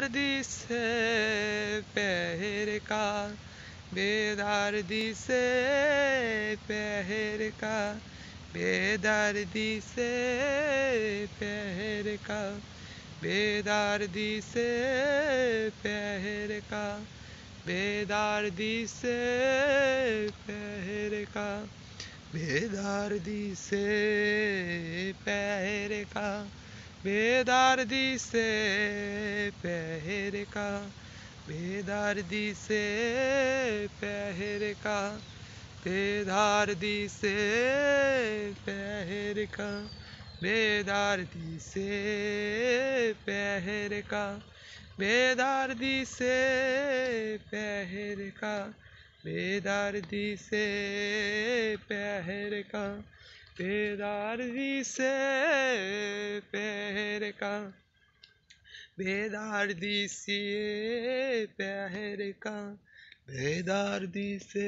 बेदर्दी से पहर का बेदर्दी से पहर का बेदर्दी से पहर का बेदर्दी से पहर का बेदर्दी से पहर का बेदर्दी से पहर का बेदारदी से पहर का बेदारदी से पहर का बेदारदी से पहर का बेदारदी से पहर का बेदारदी से पहर का बेदारदी से पहर का तेरा अर्जी से पैर का बेदार दी से पैर का बेदार दी से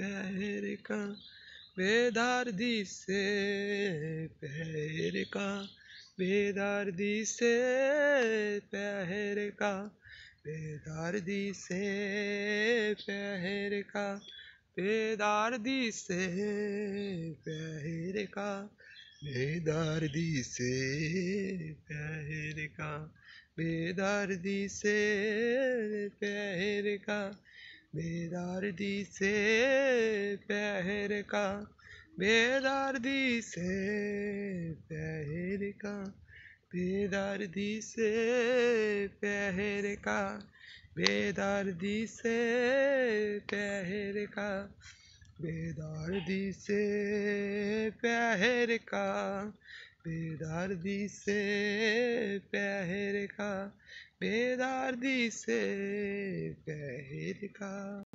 पैर का बेदार दी से पैर का बेदार दी से पैर का बेदार दी से पैर का बेदार दी से पहरे का दी से पहरे का दी से पहरे का दी से पहरे का दी से पहरे का दी से पहरे का दी से कहर का बेदार्दी से प्यार का बेदार्दी से प्यार का बेदार्दी से प्यार का